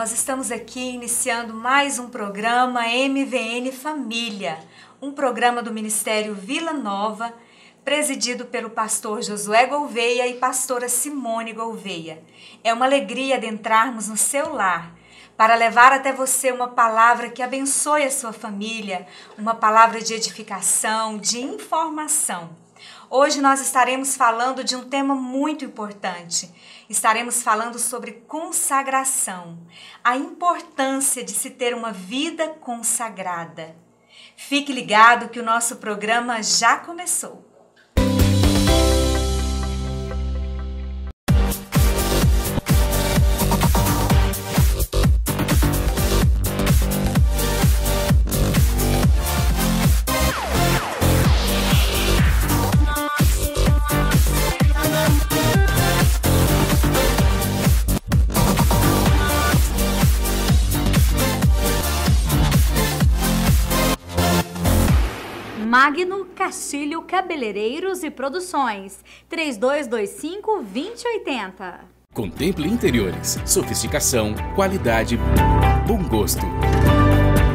nós estamos aqui iniciando mais um programa MVN Família, um programa do Ministério Vila Nova, presidido pelo pastor Josué Gouveia e pastora Simone Gouveia. É uma alegria adentrarmos no seu lar para levar até você uma palavra que abençoe a sua família, uma palavra de edificação, de informação. Hoje nós estaremos falando de um tema muito importante. Estaremos falando sobre consagração, a importância de se ter uma vida consagrada. Fique ligado que o nosso programa já começou. Castilho Cabeleireiros e Produções. 3225-2080. Contemple interiores, sofisticação, qualidade, bom gosto.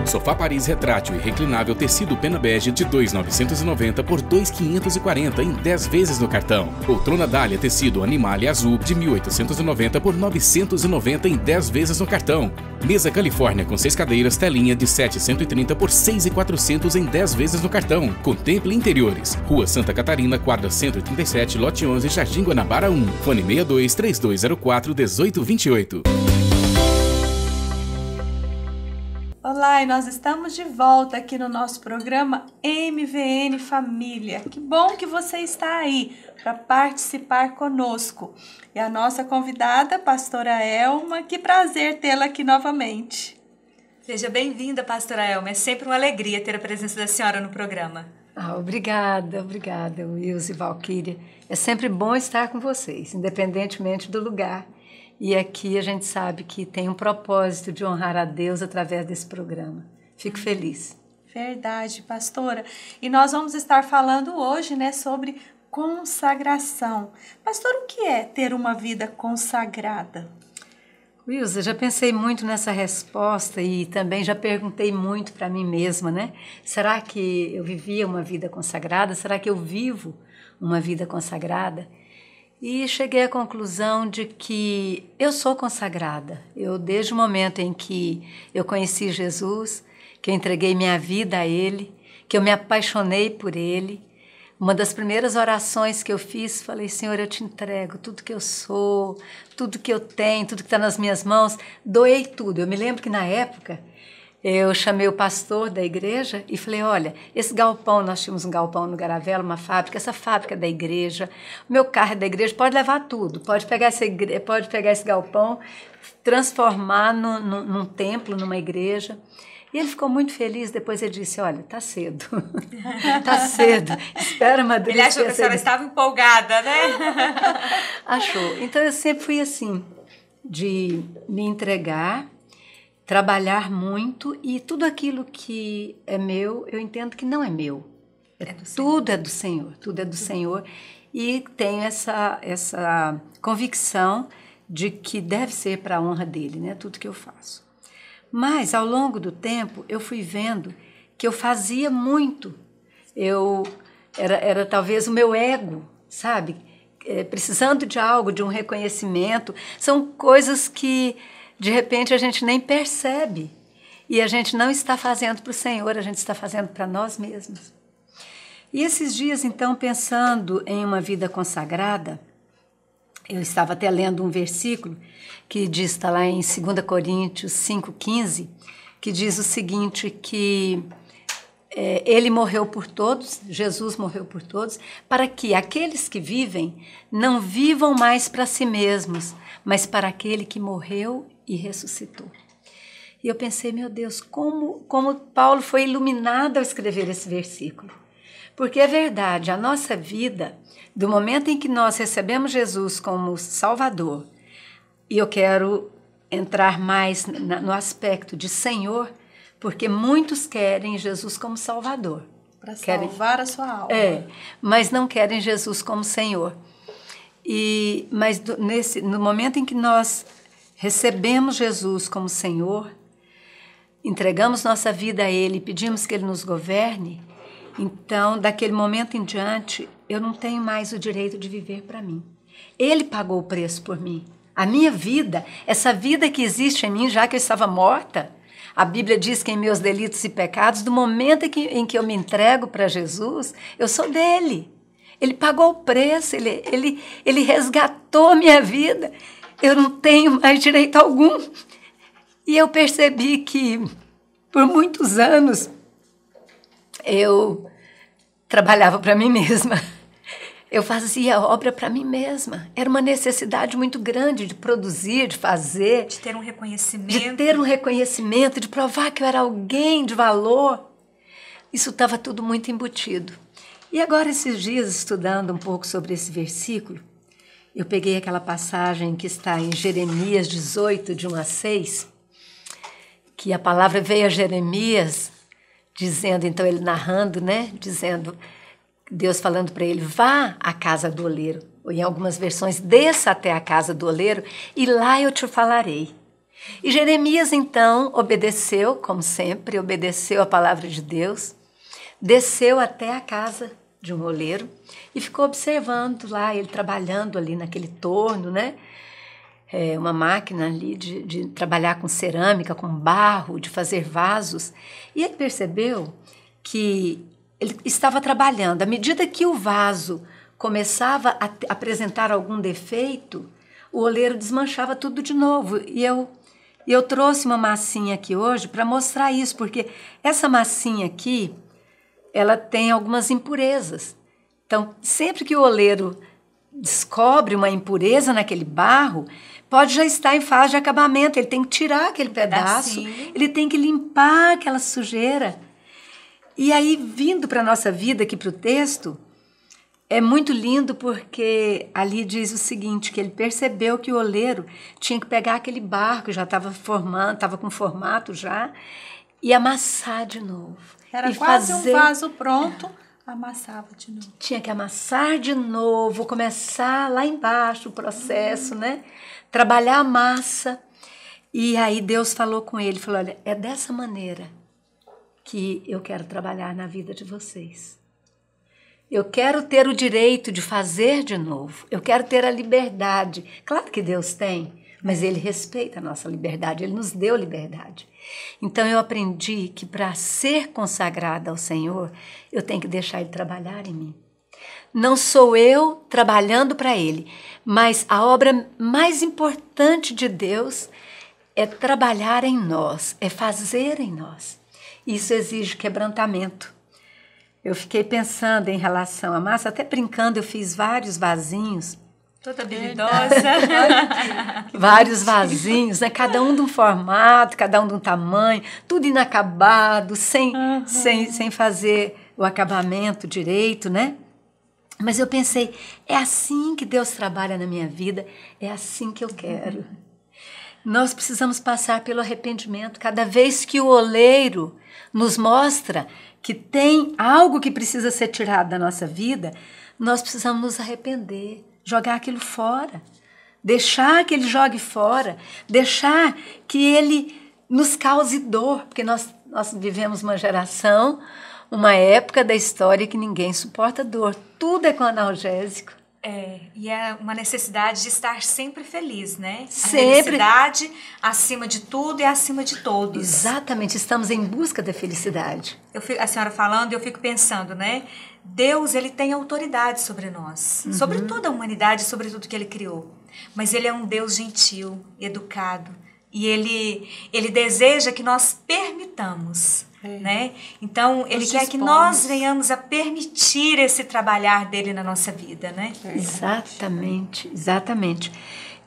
Sofá Paris retrátil e reclinável tecido pena bege de 2,990 por 2,540 em 10 vezes no cartão. Poltrona Dália tecido animale azul de 1.890 por 990 em 10 vezes no cartão. Mesa Califórnia com 6 cadeiras telinha de 730 por 6,400 em 10 vezes no cartão. Contemple Interiores. Rua Santa Catarina, quadra 137, lote 11, Jardim Guanabara 1. Fone 62 3204 1828. Pai, nós estamos de volta aqui no nosso programa MVN Família. Que bom que você está aí para participar conosco. E a nossa convidada, pastora Elma, que prazer tê-la aqui novamente. Seja bem-vinda, pastora Elma. É sempre uma alegria ter a presença da senhora no programa. Ah, obrigada, obrigada, Wilson e Valquíria. É sempre bom estar com vocês, independentemente do lugar e aqui a gente sabe que tem um propósito de honrar a Deus através desse programa. Fico feliz. Verdade, pastora. E nós vamos estar falando hoje, né, sobre consagração. Pastor, o que é ter uma vida consagrada? Wilson, já pensei muito nessa resposta e também já perguntei muito para mim mesma, né? Será que eu vivia uma vida consagrada? Será que eu vivo uma vida consagrada? e cheguei à conclusão de que eu sou consagrada. Eu desde o momento em que eu conheci Jesus, que eu entreguei minha vida a ele, que eu me apaixonei por ele, uma das primeiras orações que eu fiz, falei: Senhor, eu te entrego tudo que eu sou, tudo que eu tenho, tudo que está nas minhas mãos, doei tudo. Eu me lembro que na época eu chamei o pastor da igreja e falei: olha, esse galpão, nós tínhamos um galpão no Garavela, uma fábrica, essa fábrica da igreja, meu carro é da igreja, pode levar tudo, pode pegar esse, pode pegar esse galpão, transformar no, no, num templo, numa igreja. E ele ficou muito feliz, depois ele disse, olha, tá cedo, tá cedo, espera Madrid. Ele achou que a senhora estava empolgada, né? Achou. Então eu sempre fui assim, de me entregar trabalhar muito e tudo aquilo que é meu, eu entendo que não é meu. É, é tudo Senhor. é do Senhor, tudo é do Senhor. E tenho essa, essa convicção de que deve ser para a honra dele, né? Tudo que eu faço. Mas ao longo do tempo eu fui vendo que eu fazia muito. Eu era, era talvez o meu ego, sabe? É, precisando de algo, de um reconhecimento. São coisas que de repente a gente nem percebe. E a gente não está fazendo para o Senhor, a gente está fazendo para nós mesmos. E esses dias, então, pensando em uma vida consagrada, eu estava até lendo um versículo que diz, está lá em 2 Coríntios 5,15, que diz o seguinte: que é, ele morreu por todos, Jesus morreu por todos, para que aqueles que vivem não vivam mais para si mesmos, mas para aquele que morreu e ressuscitou. E eu pensei, meu Deus, como, como Paulo foi iluminado ao escrever esse versículo. Porque é verdade, a nossa vida, do momento em que nós recebemos Jesus como Salvador, e eu quero entrar mais no aspecto de Senhor, porque muitos querem Jesus como Salvador. Para salvar querem, a sua alma. É, mas não querem Jesus como Senhor. E, mas do, nesse, no momento em que nós recebemos Jesus como Senhor, entregamos nossa vida a Ele, pedimos que Ele nos governe, então daquele momento em diante eu não tenho mais o direito de viver para mim. Ele pagou o preço por mim. A minha vida, essa vida que existe em mim já que eu estava morta. A Bíblia diz que em meus delitos e pecados, do momento em que, em que eu me entrego para Jesus, eu sou dele. Ele pagou o preço, ele, ele, ele resgatou minha vida eu não tenho mais direito algum. E eu percebi que por muitos anos eu trabalhava para mim mesma. Eu fazia obra para mim mesma. Era uma necessidade muito grande de produzir, de fazer. De ter um reconhecimento. De ter um reconhecimento, de provar que eu era alguém de valor. Isso estava tudo muito embutido. E agora, esses dias, estudando um pouco sobre esse versículo, eu peguei aquela passagem que está em Jeremias 18, de 1 a 6, que a palavra veio a Jeremias dizendo, então ele narrando, né? Dizendo, Deus falando para ele: vá à casa do oleiro, ou em algumas versões, desça até a casa do oleiro e lá eu te falarei. E Jeremias então obedeceu, como sempre, obedeceu a palavra de Deus, desceu até a casa de um roleiro e ficou observando lá ele trabalhando ali naquele torno, né? É, uma máquina ali de, de trabalhar com cerâmica, com barro, de fazer vasos. E ele percebeu que ele estava trabalhando. À medida que o vaso começava a apresentar algum defeito, o oleiro desmanchava tudo de novo. E eu, eu trouxe uma massinha aqui hoje para mostrar isso, porque essa massinha aqui ela tem algumas impurezas. Então, sempre que o oleiro descobre uma impureza naquele barro, pode já estar em fase de acabamento. Ele tem que tirar aquele ah, pedaço, ele tem que limpar aquela sujeira. E aí, vindo para a nossa vida aqui para o texto, é muito lindo porque ali diz o seguinte: que ele percebeu que o oleiro tinha que pegar aquele barro que já estava formando, estava com formato já, e amassar de novo. Era quase fazer... um vaso pronto. Amassava de novo. Tinha que amassar de novo, começar lá embaixo o processo, né? Trabalhar a massa. E aí Deus falou com ele, falou: "Olha, é dessa maneira que eu quero trabalhar na vida de vocês. Eu quero ter o direito de fazer de novo. Eu quero ter a liberdade. Claro que Deus tem, mas ele respeita a nossa liberdade, ele nos deu liberdade. Então eu aprendi que para ser consagrada ao Senhor, eu tenho que deixar ele trabalhar em mim. Não sou eu trabalhando para ele, mas a obra mais importante de Deus é trabalhar em nós, é fazer em nós. Isso exige quebrantamento. Eu fiquei pensando em relação à massa, até brincando, eu fiz vários vasinhos Toda é. habilidosa. Vários vasinhos, né? Cada um de um formato, cada um de um tamanho, tudo inacabado, sem, uhum. sem, sem fazer o acabamento direito, né? Mas eu pensei, é assim que Deus trabalha na minha vida, é assim que eu uhum. quero. Nós precisamos passar pelo arrependimento cada vez que o oleiro nos mostra que tem algo que precisa ser tirado da nossa vida, nós precisamos nos arrepender jogar aquilo fora, deixar que ele jogue fora, deixar que ele nos cause dor, porque nós, nós vivemos uma geração, uma época da história que ninguém suporta dor, tudo é com analgésico. É, e é uma necessidade de estar sempre feliz, né? Sempre. A felicidade acima de tudo e acima de todos. Exatamente, estamos em busca da felicidade. Eu fico, a senhora falando, eu fico pensando, né? Deus, ele tem autoridade sobre nós, uhum. sobre toda a humanidade, sobre tudo que ele criou. Mas ele é um Deus gentil, educado, e ele ele deseja que nós permitamos é. né? Então ele quer que nós venhamos a permitir esse trabalhar dele na nossa vida, né? É. Exatamente, exatamente.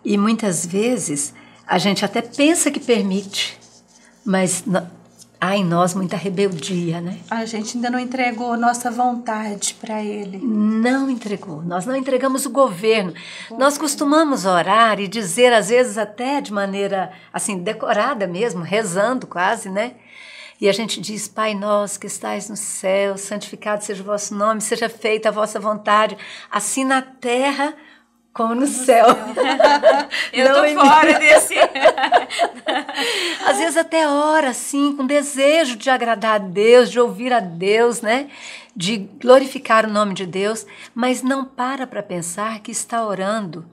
E muitas vezes a gente até pensa que permite, mas há em nós muita rebeldia, né? A gente ainda não entregou nossa vontade para ele. Não entregou. Nós não entregamos o governo. nós costumamos orar e dizer às vezes até de maneira assim decorada mesmo, rezando quase, né? E a gente diz: Pai nosso que estais no céu, santificado seja o vosso nome, seja feita a vossa vontade, assim na terra como no, céu. Eu estou tô em... fora desse. Às vezes até ora assim, com desejo de agradar a Deus, de ouvir a Deus, né? De glorificar o nome de Deus, mas não para para pensar que está orando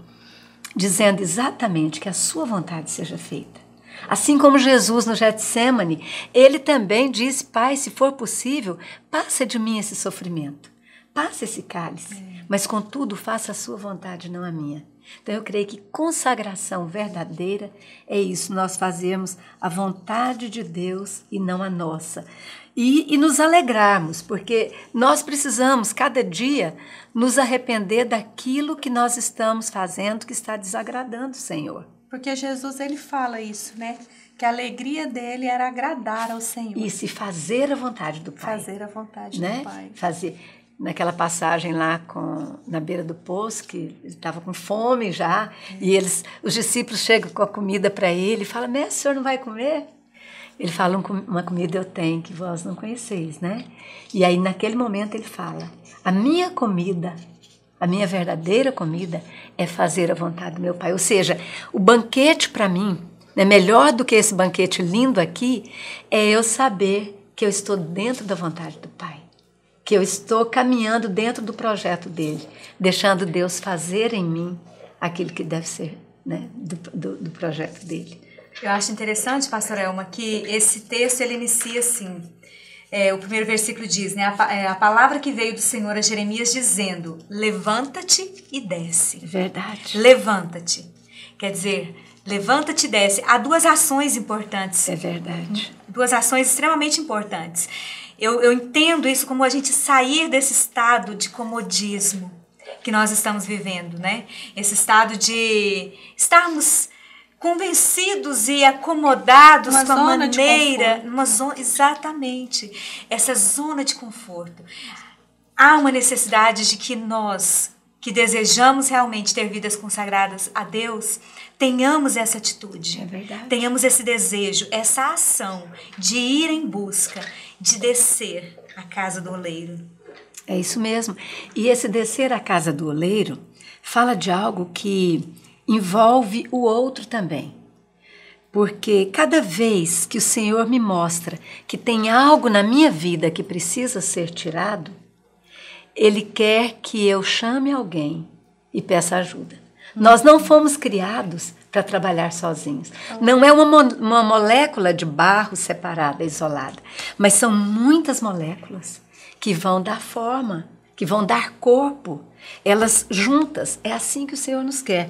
dizendo exatamente que a sua vontade seja feita. Assim como Jesus no Getsemane, ele também diz: Pai, se for possível, passa de mim esse sofrimento, passa esse cálice, é. mas contudo faça a sua vontade, não a minha. Então eu creio que consagração verdadeira é isso, nós fazemos a vontade de Deus e não a nossa. E, e nos alegrarmos, porque nós precisamos cada dia nos arrepender daquilo que nós estamos fazendo que está desagradando o Senhor. Porque Jesus ele fala isso, né? Que a alegria dele era agradar ao Senhor. E se fazer a vontade do Pai. Fazer a vontade né? do Pai. Fazer naquela passagem lá com, na beira do poço, que ele estava com fome já, é. e eles, os discípulos chegam com a comida para ele e falam, mestre, o senhor não vai comer? Ele fala, uma comida eu tenho que vós não conheceis, né? E aí naquele momento ele fala, a minha comida a minha verdadeira comida é fazer a vontade do meu Pai. Ou seja, o banquete para mim, né, melhor do que esse banquete lindo aqui, é eu saber que eu estou dentro da vontade do Pai, que eu estou caminhando dentro do projeto dele, deixando Deus fazer em mim aquilo que deve ser né, do, do, do projeto dele. Eu acho interessante, pastor Elma, que esse texto ele inicia assim: é, o primeiro versículo diz, né? A, é, a, palavra que veio do Senhor a Jeremias dizendo: Levanta-te e desce. Verdade. Levanta-te. Quer dizer, levanta-te e desce. Há duas ações importantes. É verdade. Duas ações extremamente importantes. Eu, eu entendo isso como a gente sair desse estado de comodismo que nós estamos vivendo, né? Esse estado de estarmos convencidos e acomodados uma com a maneira, uma zona, exatamente, essa zona de conforto. Há uma necessidade de que nós que desejamos realmente ter vidas consagradas a Deus, tenhamos essa atitude. É verdade. Tenhamos esse desejo, essa ação de ir em busca, de descer à casa do oleiro. É isso mesmo. E esse descer à casa do oleiro fala de algo que envolve o outro também. Porque cada vez que o Senhor me mostra que tem algo na minha vida que precisa ser tirado, Ele quer que eu chame alguém e peça ajuda. Nós não fomos criados para trabalhar sozinhos. Não é uma, mo uma molécula de barro separada, isolada, mas são muitas moléculas que vão dar forma, que vão dar corpo. Elas juntas, é assim que o Senhor nos quer.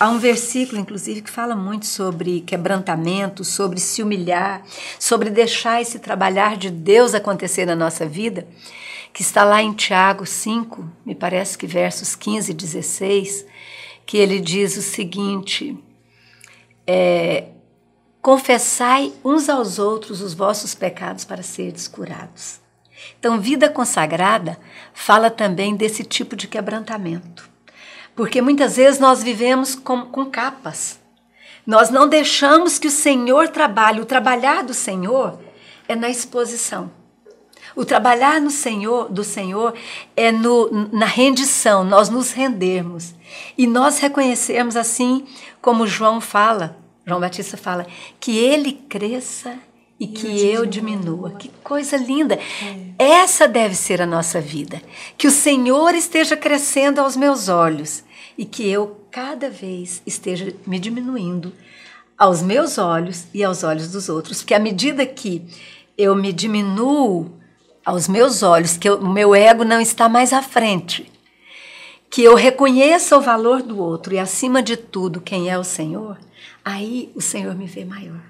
Há um versículo, inclusive, que fala muito sobre quebrantamento, sobre se humilhar, sobre deixar esse trabalhar de Deus acontecer na nossa vida, que está lá em Tiago 5, me parece que versos 15 e 16, que ele diz o seguinte: é, confessai uns aos outros os vossos pecados para serdes curados. Então, vida consagrada fala também desse tipo de quebrantamento porque muitas vezes nós vivemos com, com capas. Nós não deixamos que o Senhor trabalhe. O trabalhar do Senhor é na exposição. O trabalhar no Senhor, do Senhor é no, na rendição, nós nos rendermos. E nós reconhecemos assim como João fala, João Batista fala, que ele cresça e que eu, diminua. Que coisa é. linda! É. Essa deve ser a nossa vida. Que o Senhor esteja crescendo aos meus olhos e que eu cada vez esteja me diminuindo aos meus olhos e aos olhos dos outros, porque à medida que eu me diminuo aos meus olhos, que o meu ego não está mais à frente, que eu reconheça o valor do outro e acima de tudo quem é o Senhor, aí o Senhor me vê maior.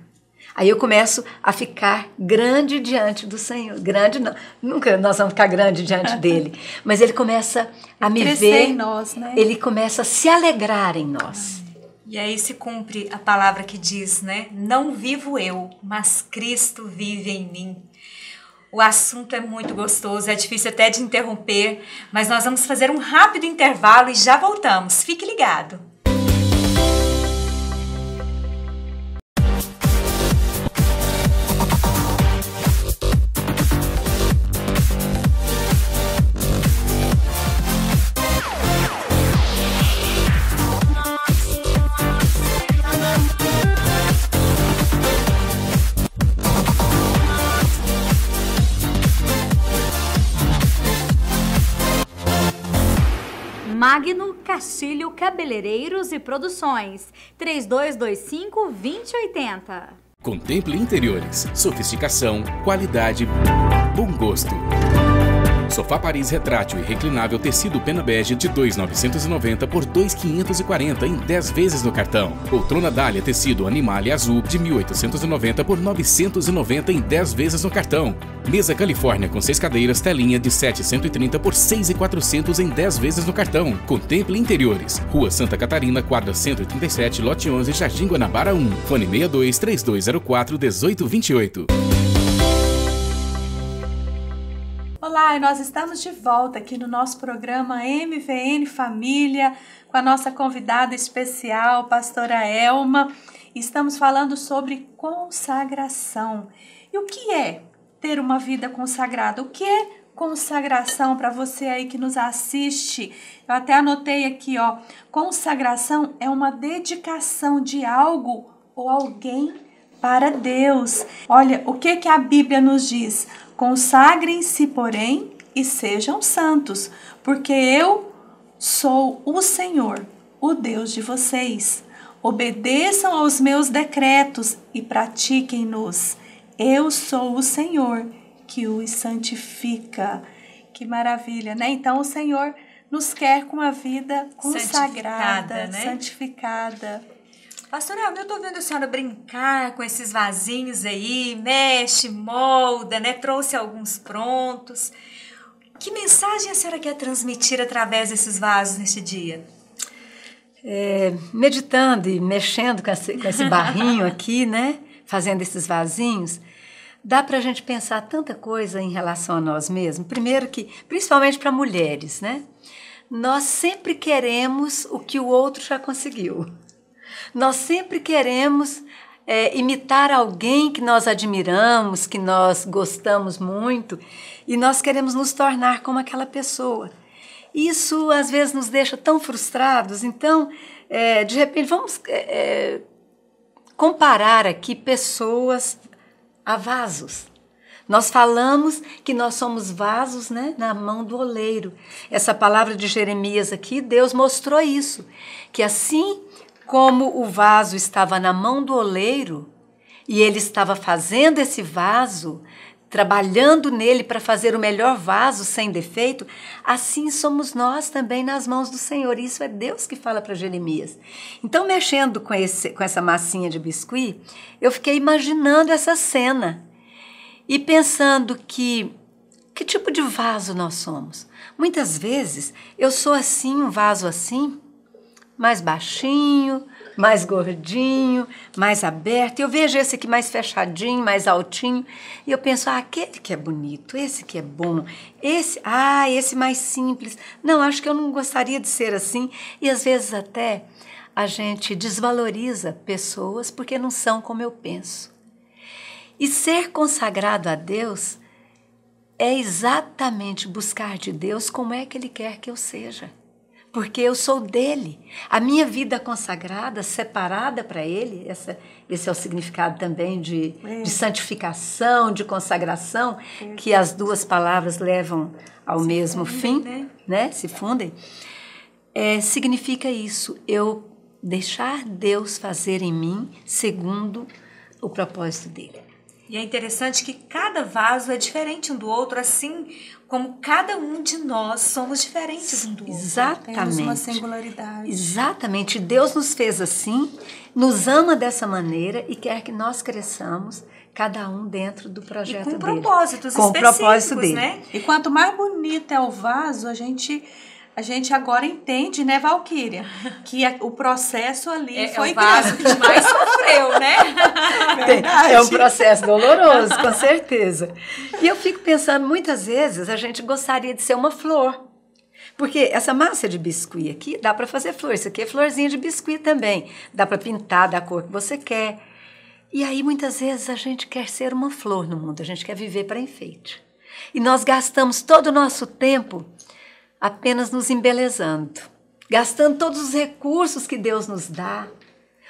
Aí eu começo a ficar grande diante do Senhor. Grande não, nunca nós vamos ficar grande diante dele, mas ele começa a me ver. Em nós, né? Ele começa a se alegrar em nós. E aí se cumpre a palavra que diz, né? Não vivo eu, mas Cristo vive em mim. O assunto é muito gostoso, é difícil até de interromper, mas nós vamos fazer um rápido intervalo e já voltamos. Fique ligado. Magno Castilho Cabeleireiros e Produções, 3225-2080. Contemple interiores, sofisticação, qualidade, bom gosto. Sofá Paris retrátil e reclinável tecido pena bege de 2,990 por 2,540 em 10 vezes no cartão. Poltrona Dália tecido animale azul de 1.890 por 990 em 10 vezes no cartão. Mesa Califórnia com 6 cadeiras telinha de 730 por 6,400 em 10 vezes no cartão. Contemple Interiores. Rua Santa Catarina, quadra 137, lote 11, Jardim Guanabara 1. Fone 62 3204 1828. Olá, e nós estamos de volta aqui no nosso programa MVN Família com a nossa convidada especial, pastora Elma. Estamos falando sobre consagração. E o que é ter uma vida consagrada? O que é consagração para você aí que nos assiste? Eu até anotei aqui, ó. Consagração é uma dedicação de algo ou alguém para Deus. Olha o que, que a Bíblia nos diz: consagrem-se, porém, e sejam santos, porque eu sou o Senhor, o Deus de vocês. Obedeçam aos meus decretos e pratiquem-nos. Eu sou o Senhor que os santifica. Que maravilha, né? Então o Senhor nos quer com a vida consagrada, santificada. Né? santificada. Pastor eu tô vendo a senhora brincar com esses vasinhos aí, mexe, molda, né? Trouxe alguns prontos. Que mensagem a senhora quer transmitir através desses vasos neste dia? É, meditando e mexendo com esse, com esse barrinho aqui, né? Fazendo esses vasinhos, dá para a gente pensar tanta coisa em relação a nós mesmos. Primeiro que, principalmente para mulheres, né? Nós sempre queremos o que o outro já conseguiu. Nós sempre queremos é, imitar alguém que nós admiramos, que nós gostamos muito, e nós queremos nos tornar como aquela pessoa. Isso às vezes nos deixa tão frustrados, então, é, de repente, vamos é, é comparar aqui pessoas a vasos. Nós falamos que nós somos vasos né, na mão do oleiro. Essa palavra de Jeremias aqui, Deus mostrou isso, que assim como o vaso estava na mão do oleiro e ele estava fazendo esse vaso, trabalhando nele para fazer o melhor vaso sem defeito, assim somos nós também nas mãos do Senhor. Isso é Deus que fala para Jeremias. Então, mexendo com, esse, com essa massinha de biscuit, eu fiquei imaginando essa cena e pensando que que tipo de vaso nós somos. Muitas vezes eu sou assim, um vaso assim, mais baixinho, mais gordinho, mais aberto. Eu vejo esse aqui mais fechadinho, mais altinho, e eu penso, ah, aquele que é bonito, esse que é bom, esse, ah, esse mais simples. Não, acho que eu não gostaria de ser assim. E às vezes até a gente desvaloriza pessoas porque não são como eu penso. E ser consagrado a Deus é exatamente buscar de Deus como é que Ele quer que eu seja porque eu sou dele. A minha vida consagrada, separada para ele, essa, esse é o significado também de, é. de santificação, de consagração, é. que as duas palavras levam ao Se mesmo fundem, fim, né? né? Se fundem. É, significa isso, eu deixar Deus fazer em mim segundo o propósito dele. E é interessante que cada vaso é diferente um do outro, assim como cada um de nós somos diferentes um do outro. Exatamente. uma singularidade. Exatamente. Deus nos fez assim, nos ama dessa maneira e quer que nós cresçamos cada um dentro do projeto e com dele. propósitos com específicos, propósito dele. né? E quanto mais bonito é o vaso, a gente a gente agora entende, né, Valquíria, que a, o processo ali é, é foi é o vaso que mais sofreu, né? Verdade. É um processo doloroso, com certeza. E eu fico pensando, muitas vezes a gente gostaria de ser uma flor. Porque essa massa de biscuit aqui dá para fazer flor. Isso aqui é florzinha de biscuit também. Dá para pintar da cor que você quer. E aí muitas vezes a gente quer ser uma flor no mundo, a gente quer viver para enfeite. E nós gastamos todo o nosso tempo apenas nos embelezando, gastando todos os recursos que Deus nos dá,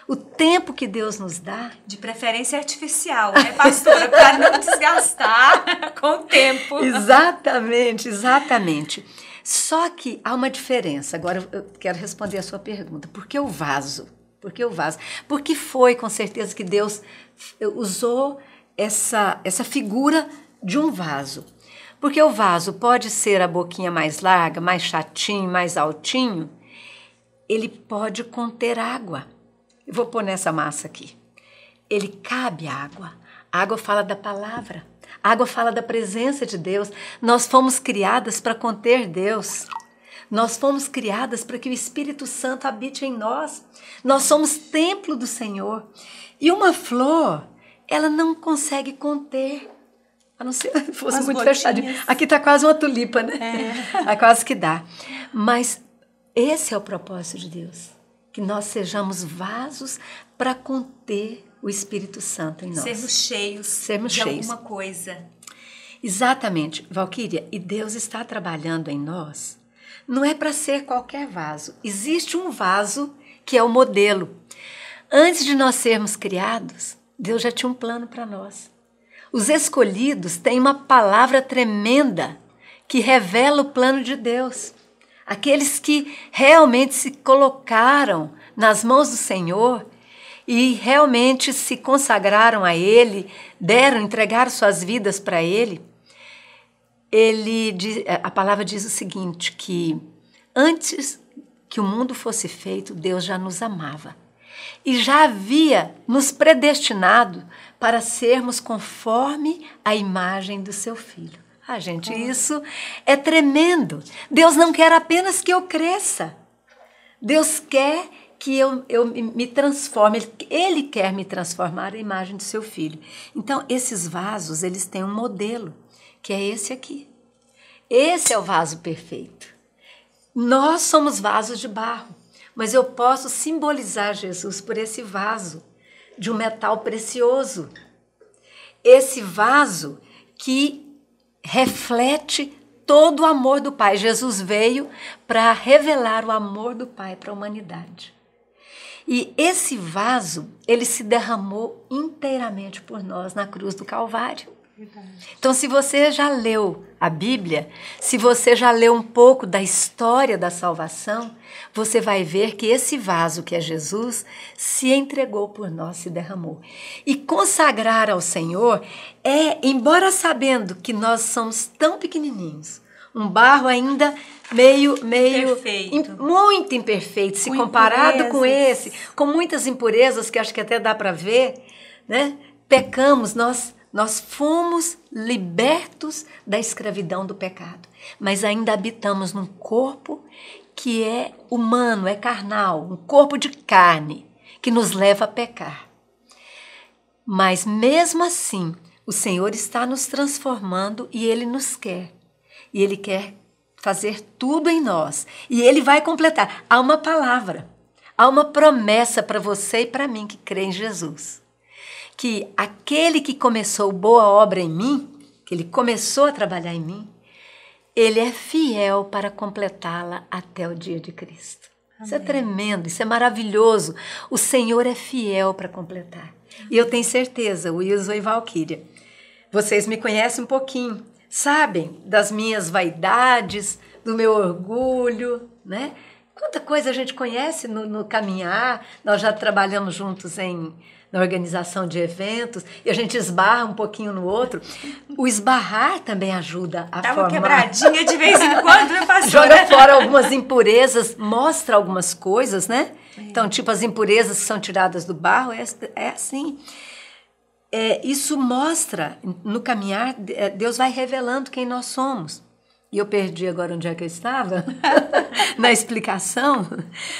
o tempo que Deus nos dá. De preferência artificial, né, pastora? Para não desgastar com o tempo. Exatamente, exatamente. Só que há uma diferença. Agora eu quero responder a sua pergunta. Por que o vaso? Por que o vaso? Porque foi com certeza que Deus eh, usou essa, essa figura de um vaso porque o vaso pode ser a boquinha mais larga, mais chatinho, mais altinho, ele pode conter água. Eu vou pôr nessa massa aqui. Ele cabe água. A água fala da palavra. A água fala da presença de Deus. Nós fomos criadas para conter Deus. Nós fomos criadas para que o Espírito Santo habite em nós. Nós somos templo do Senhor. E uma flor, ela não consegue conter. A não ser que fosse As muito botinhas. fechadinho. Aqui está quase uma tulipa, né? É. é quase que dá. Mas esse é o propósito de Deus. Que nós sejamos vasos para conter o Espírito Santo em nós. Sermos cheios Sermos de cheios. alguma coisa. Exatamente, Valquíria. E Deus está trabalhando em nós. Não é para ser qualquer vaso. Existe um vaso que é o modelo. Antes de nós sermos criados, Deus já tinha um plano para nós. Os escolhidos têm uma palavra tremenda que revela o plano de Deus. Aqueles que realmente se colocaram nas mãos do Senhor e realmente se consagraram a Ele, deram, entregaram suas vidas para Ele. Ele eh, a palavra diz o seguinte que antes que o mundo fosse feito, Deus já nos amava e já havia nos predestinado para sermos conforme a imagem do seu filho. Ah, gente, hum. isso é tremendo. Deus não quer apenas que eu cresça. Deus quer que eu, eu me transforme. Ele quer me transformar a imagem do seu filho. Então, esses vasos, eles têm um modelo, que é esse aqui. Esse é o vaso perfeito. Nós somos vasos de barro mas eu posso simbolizar Jesus por esse vaso de um metal precioso. Esse vaso que reflete todo o amor do Pai. Jesus veio para revelar o amor do Pai para a humanidade. E esse vaso, ele se derramou inteiramente por nós na cruz do Calvário. Então, se você já leu a Bíblia, se você já leu um pouco da história da salvação, você vai ver que esse vaso que é Jesus se entregou por nós, se derramou. E consagrar ao Senhor é, embora sabendo que nós somos tão pequenininhos, um barro ainda meio meio muito imperfeito, se com comparado impurezas. com esse, com muitas impurezas que acho que até dá para ver, né? Pecamos, nós nós fomos libertos da escravidão do pecado, mas ainda habitamos num corpo que é humano, é carnal, um corpo de carne que nos leva a pecar. Mas mesmo assim, o Senhor está nos transformando e ele nos quer. E ele quer fazer tudo em nós. E ele vai completar. Há uma palavra, há uma promessa para você e para mim que crê em Jesus que aquele que começou boa obra em mim, que ele começou a trabalhar em mim, ele é fiel para completá-la até o dia de Cristo. Amém. Isso é tremendo, isso é maravilhoso. O Senhor é fiel para completar. E eu tenho certeza, Wilson e Valquíria, vocês me conhecem um pouquinho, sabem das minhas vaidades, do meu orgulho, né? Quanta coisa a gente conhece no, no caminhar. Nós já trabalhamos juntos em na organização de eventos e a gente esbarra um pouquinho no outro. O esbarrar também ajuda a Dá formar. Dá uma quebradinha de vez em quando, né, Joga fora algumas impurezas, mostra algumas coisas, né? É. Então, tipo, as impurezas que são tiradas do barro, é, é assim. É, isso mostra, no caminhar, é, Deus vai revelando quem nós somos e eu perdi agora onde é que eu estava na explicação,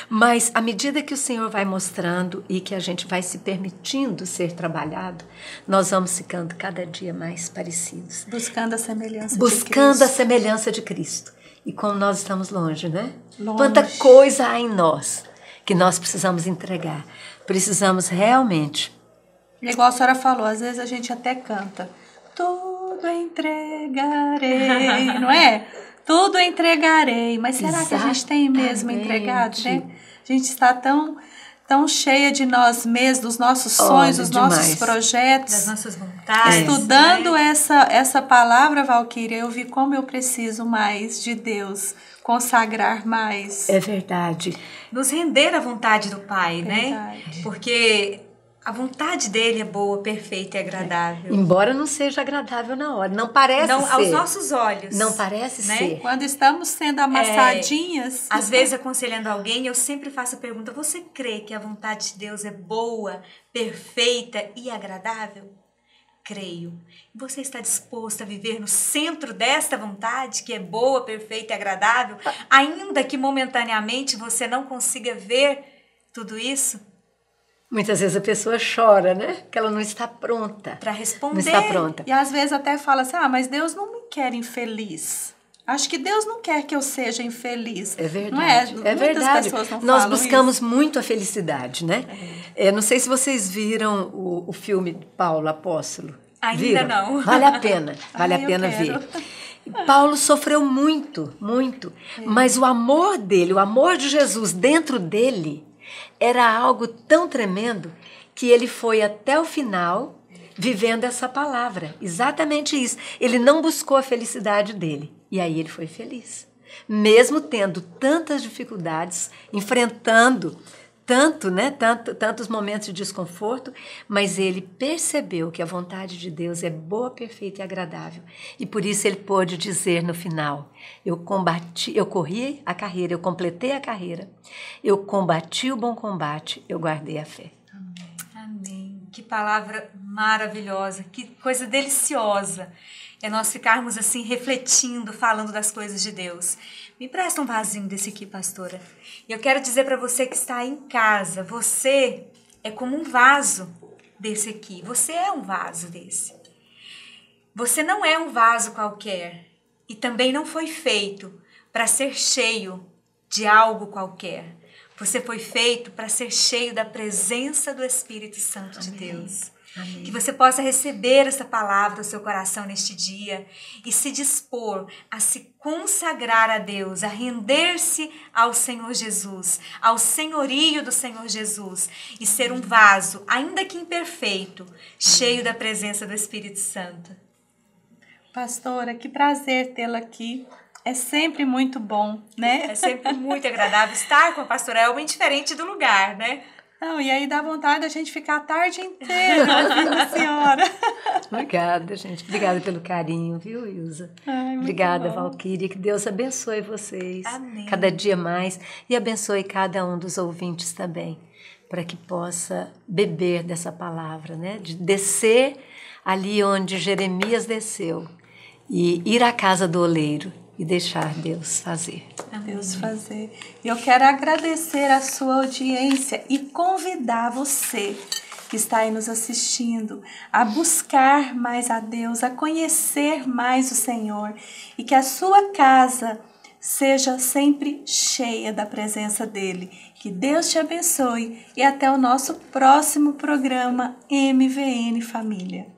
mas à medida que o Senhor vai mostrando e que a gente vai se permitindo ser trabalhado, nós vamos ficando cada dia mais parecidos. Buscando a semelhança Buscando de Cristo. a semelhança de Cristo. E como nós estamos longe, né? Longe. Quanta coisa há em nós que nós precisamos entregar. Precisamos realmente. É igual a senhora falou, às vezes a gente até canta tudo entregarei, não é? Tudo entregarei. Mas será Exatamente. que a gente tem mesmo entregado, né? A gente está tão tão cheia de nós mesmos, dos nossos sonhos, Olha, dos demais. nossos projetos, das nossas vontades. Estudando né? essa essa palavra, Valquíria, eu vi como eu preciso mais de Deus, consagrar mais. É verdade. Nos render à vontade do Pai, né? verdade. né? Porque a vontade dele é boa, perfeita e agradável. É. Embora não seja agradável na hora, não parece não, ser. Aos nossos olhos. Não parece né? ser. Quando estamos sendo amassadinhas. É, às vezes, aconselhando alguém, eu sempre faço a pergunta: você crê que a vontade de Deus é boa, perfeita e agradável? Creio. Você está disposto a viver no centro desta vontade, que é boa, perfeita e agradável, ainda que momentaneamente você não consiga ver tudo isso? Muitas vezes a pessoa chora, né? Que ela não está pronta. Para responder. Não está pronta. E às vezes até fala assim: ah, mas Deus não me quer infeliz. Acho que Deus não quer que eu seja infeliz. É verdade. Não é? é verdade. Nós buscamos isso. muito a felicidade, né? É. É, não sei se vocês viram o, o filme Paulo Apóstolo. Ainda viram? não. Vale a pena. Vale Ai, a pena ver. Paulo sofreu muito, muito. É. Mas o amor dele, o amor de Jesus dentro dele, era algo tão tremendo que ele foi até o final vivendo essa palavra. Exatamente isso. Ele não buscou a felicidade dele. E aí ele foi feliz. Mesmo tendo tantas dificuldades, enfrentando tanto, né, tanto, tantos momentos de desconforto, mas ele percebeu que a vontade de Deus é boa, perfeita e agradável. E por isso ele pôde dizer no final: Eu combati, eu corri a carreira, eu completei a carreira. Eu combati o bom combate, eu guardei a fé. Amém. Amém. Que palavra maravilhosa, que coisa deliciosa é nós ficarmos assim refletindo, falando das coisas de Deus. Me presta um vasinho desse aqui, pastora. E eu quero dizer para você que está em casa, você é como um vaso desse aqui. Você é um vaso desse. Você não é um vaso qualquer e também não foi feito para ser cheio de algo qualquer. Você foi feito para ser cheio da presença do Espírito Santo Amém. de Deus. Amém. Que você possa receber essa palavra do seu coração neste dia e se dispor a se consagrar a Deus, a render-se ao Senhor Jesus, ao senhorio do Senhor Jesus e ser um vaso, ainda que imperfeito, cheio da presença do Espírito Santo. Pastora, que prazer tê-la aqui. É sempre muito bom, né? É sempre muito agradável estar com a pastora é Elma, diferente do lugar, né? Não, e aí dá vontade a gente ficar a tarde inteira ouvindo a senhora. Obrigada, gente. Obrigada pelo carinho, viu, Ilza? Ai, Obrigada, Valquíria. Que Deus abençoe vocês Amém. cada dia mais e abençoe cada um dos ouvintes também, para que possa beber dessa palavra, né? De descer ali onde Jeremias desceu e ir à casa do oleiro e deixar Deus fazer. Deus fazer. eu quero agradecer a sua audiência e convidar você que está aí nos assistindo a buscar mais a Deus, a conhecer mais o Senhor e que a sua casa seja sempre cheia da presença dele. Que Deus te abençoe e até o nosso próximo programa MVN Família.